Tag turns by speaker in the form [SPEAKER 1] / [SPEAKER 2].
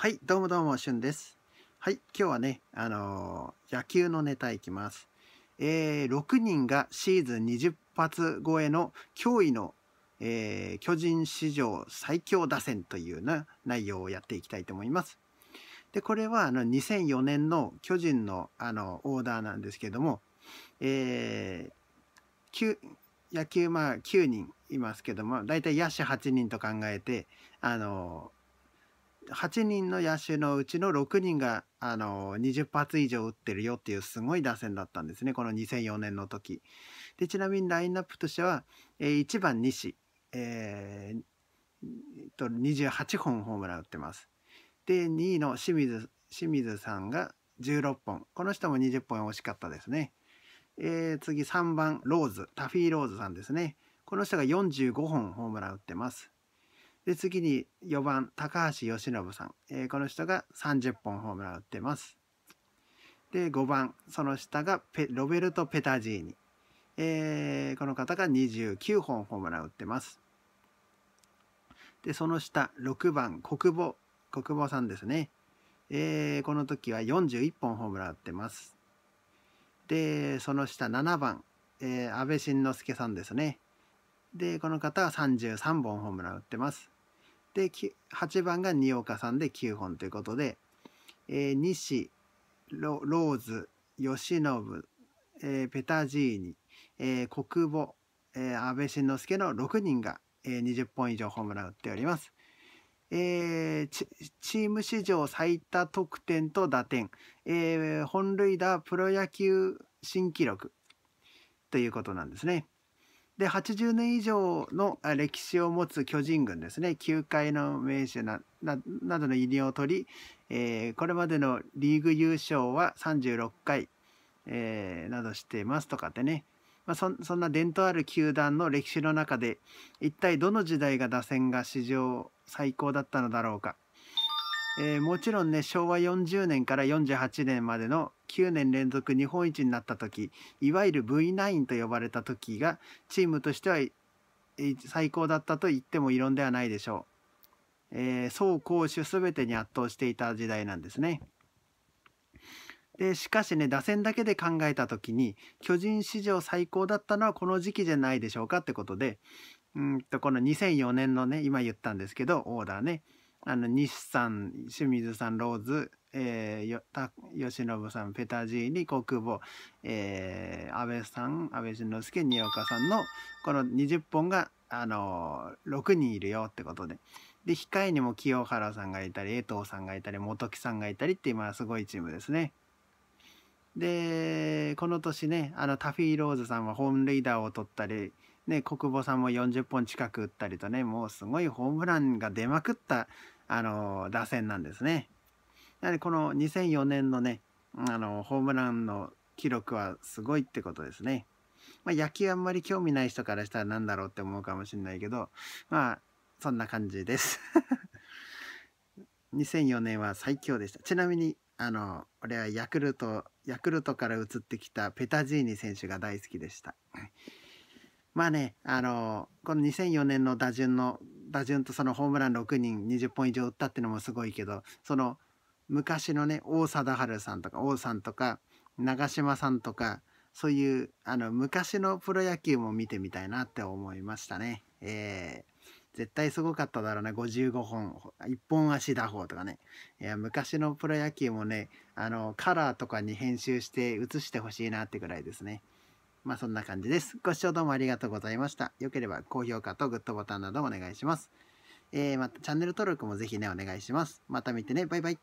[SPEAKER 1] はい、どうもどうも、しゅんです。はい、今日はね、あのー、野球のネタいきます。えー、6人がシーズン20発超えの驚異の、えー、巨人史上最強打線というな内容をやっていきたいと思います。で、これはあの2004年の巨人のあのオーダーなんですけども、えー、野球まあ9人いますけども、だいたい野手8人と考えて、あのー8人の野手のうちの6人があの20発以上打ってるよっていうすごい打線だったんですねこの2004年の時でちなみにラインナップとしては、えー、1番西、えー、と28本ホームラン打ってますで2位の清水清水さんが16本この人も20本惜しかったですね、えー、次3番ローズタフィー・ローズさんですねこの人が45本ホームラン打ってますで次に4番高橋由伸さん、えー、この人が30本ホームラン打ってますで5番その下がロベルト・ペタジーニ、えー、この方が29本ホームラン打ってますでその下6番国母国母さんですね、えー、この時は41本ホームラン打ってますでその下7番、えー、安倍晋之助さんですねでこの方は33本ホームラン打ってますで8番が新岡さんで9本ということで、えー、西ロローズ慶喜、えー、ペタジーニ、えー、国母、えー、安倍晋之助の6人が、えー、20本以上ホームラン打っております。えー、チーム史上最多得点と打点、えー、本塁打プロ野球新記録ということなんですね。で80年以上の歴史を持つ巨人軍ですね球界の名手などの異名を取り、えー、これまでのリーグ優勝は36回、えー、などしていますとかってね、まあ、そそんな伝統ある球団の歴史の中で一体どの時代が打線が史上最高だったのだろうか。えー、もちろんね昭和40年から48年までの9年連続日本一になった時いわゆる V9 と呼ばれた時がチームとしては最高だったと言っても異論ではないでしょう。えー、総攻守全てに圧倒していた時代なんですね。でしかしね打線だけで考えた時に巨人史上最高だったのはこの時期じゃないでしょうかってことでうんとこの2004年のね今言ったんですけどオーダーねあの西さん清水さんローズ、えー、よた吉信さんペタジーニ国母、えー、安倍さん安倍晋之助新岡さんのこの20本が、あのー、6人いるよってことで。で控えにも清原さんがいたり江藤さんがいたり本木さんがいたりって今すごいチームですね。でこの年ねあのタフィー・ローズさんは本塁打を取ったりね、国保さんも40本近く打ったりとね、もうすごいホームランが出まくった、あの、打線なんですね。やはりこの2004年のね、あの、ホームランの記録はすごいってことですね。まあ、野球あんまり興味ない人からしたら何だろうって思うかもしれないけど、まあ、そんな感じです2004 年は最強でした。ちなみに、あの、俺はヤクルト、ヤクルトから移ってきたペタジーニ選手が大好きでした。まあね、あのこの2004年の打順の打順とそのホームラン6人20本以上打ったっていうのもすごいけどその昔のね王貞治さんとか王さんとか長嶋さんとかそういうあの昔のプロ野球も見てみたいなって思いましたね。えー、絶対すごかっただろうな55本1本足打法とかねいや昔のプロ野球もねあのカラーとかに編集して映してほしいなってぐらいですね。まあそんな感じです。ご視聴どうもありがとうございました。よければ高評価とグッドボタンなどお願いします。えー、またチャンネル登録もぜひね、お願いします。また見てね、バイバイ。